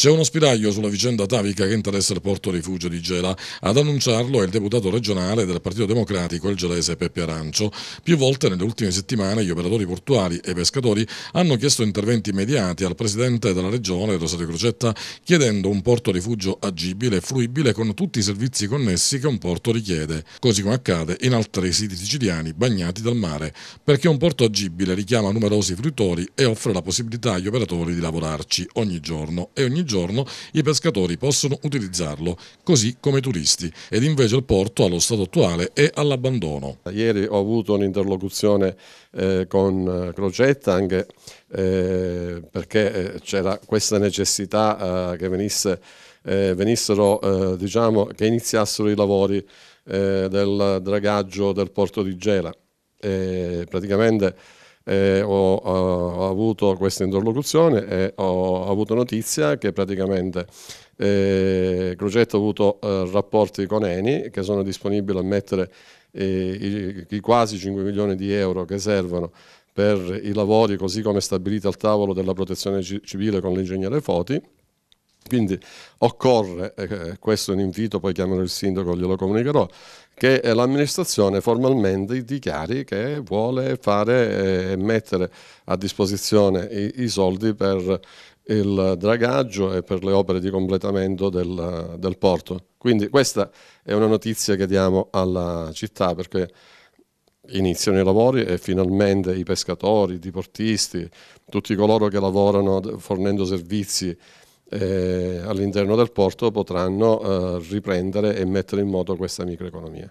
C'è uno spiraglio sulla vicenda atavica che interessa il porto rifugio di Gela. Ad annunciarlo è il deputato regionale del Partito Democratico, il gelese Peppe Arancio. Più volte nelle ultime settimane gli operatori portuali e pescatori hanno chiesto interventi immediati al presidente della regione, Rosario Crocetta, chiedendo un porto rifugio agibile e fruibile con tutti i servizi connessi che un porto richiede, così come accade in altri siti siciliani bagnati dal mare, perché un porto agibile richiama numerosi fruttori e offre la possibilità agli operatori di lavorarci ogni giorno e ogni giorno giorno i pescatori possono utilizzarlo, così come i turisti, ed invece il porto allo stato attuale è all'abbandono. Ieri ho avuto un'interlocuzione eh, con eh, Crocetta anche eh, perché eh, c'era questa necessità eh, che venisse, eh, venissero, diciamo, che iniziassero i lavori del dragaggio del porto di Gela. praticamente eh, ho, ho, avuto questa interlocuzione e ho avuto notizia che praticamente eh, Crogetto ha avuto eh, rapporti con Eni che sono disponibili a mettere eh, i, i quasi 5 milioni di euro che servono per i lavori così come stabiliti al tavolo della protezione civile con l'ingegnere Foti. Quindi occorre, eh, questo è un invito, poi chiamerò il sindaco, glielo comunicherò, che l'amministrazione formalmente dichiari che vuole fare e eh, mettere a disposizione i, i soldi per il dragaggio e per le opere di completamento del, del, porto. Quindi questa è una notizia che diamo alla città perché iniziano i lavori e finalmente i pescatori, i portisti, tutti coloro che lavorano fornendo servizi eh, all'interno del porto potranno eh, riprendere e mettere in moto questa microeconomia.